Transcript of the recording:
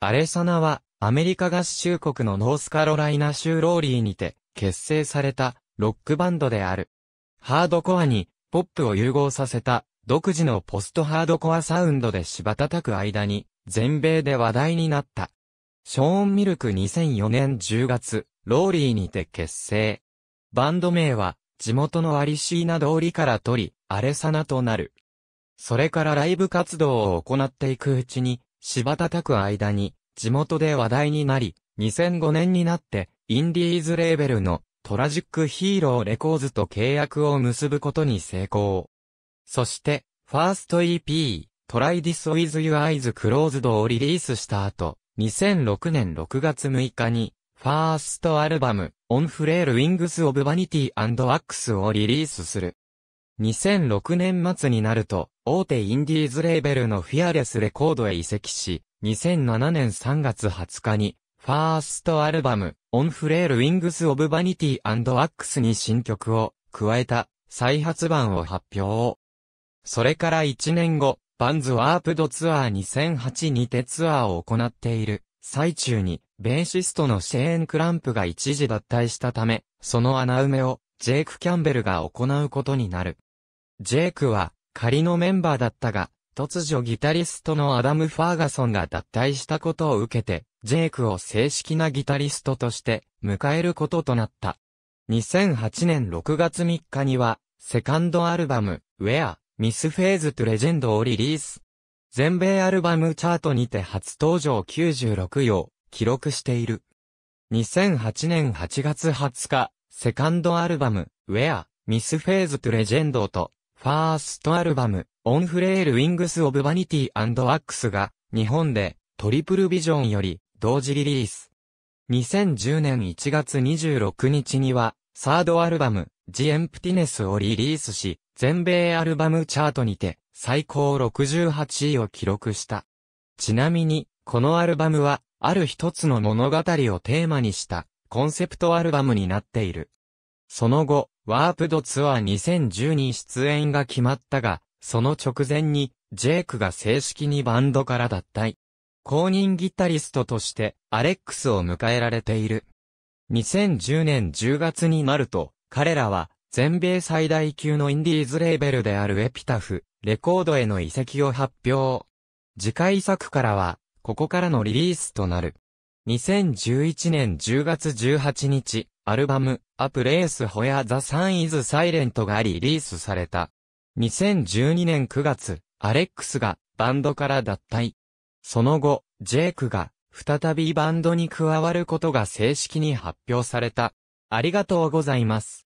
アレサナは、アメリカ合衆国のノースカロライナ州ローリーにて、結成された、ロックバンドである。ハードコアに、ポップを融合させた、独自のポストハードコアサウンドでしばたたく間に、全米で話題になった。ショーン・ミルク2004年10月、ローリーにて結成。バンド名は、地元のアリシーナ通りから取り、アレサナとなる。それからライブ活動を行っていくうちに、芝叩く間に、地元で話題になり、2005年になって、インディーズレーベルのトラジックヒーローレコーズと契約を結ぶことに成功。そして、ファースト EP、Try This With Your Eyes Closed をリリースした後、2006年6月6日に、ファーストアルバム、On f l a r ウ Wings of Vanity and a x をリリースする。2006年末になると、大手インディーズレーベルのフィアレスレコードへ移籍し、2007年3月20日に、ファーストアルバム、オンフレール・ウィングス・オブ・バニティアックスに新曲を加えた再発版を発表。それから1年後、バンズワープドツアー2008にてツアーを行っている最中に、ベーシストのシェーン・クランプが一時脱退したため、その穴埋めをジェイク・キャンベルが行うことになる。ジェイクは仮のメンバーだったが、突如ギタリストのアダム・ファーガソンが脱退したことを受けて、ジェイクを正式なギタリストとして迎えることとなった。2008年6月3日には、セカンドアルバム、ウェア、ミス・フェーズ・トゥ・レジェンドをリリース。全米アルバムチャートにて初登場96位を記録している。2008年8月20日、セカンドアルバム、ウェア、ミス・フェーズ・トゥ・レジェンドとファーストアルバム、オンフレール・ウィングス・オブ・バニティ・アンド・ワックスが、日本で、トリプルビジョンより、同時リリース。2010年1月26日には、サードアルバム、ジ・エンプティネスをリリースし、全米アルバムチャートにて、最高68位を記録した。ちなみに、このアルバムは、ある一つの物語をテーマにした、コンセプトアルバムになっている。その後、ワープドツアー2010に出演が決まったが、その直前に、ジェイクが正式にバンドから脱退。公認ギタリストとして、アレックスを迎えられている。2010年10月になると、彼らは、全米最大級のインディーズレーベルであるエピタフ、レコードへの移籍を発表。次回作からは、ここからのリリースとなる。2011年10月18日、アルバム、アプレースホヤザサンイズサイレントがリリースされた。2012年9月、アレックスがバンドから脱退。その後、ジェイクが再びバンドに加わることが正式に発表された。ありがとうございます。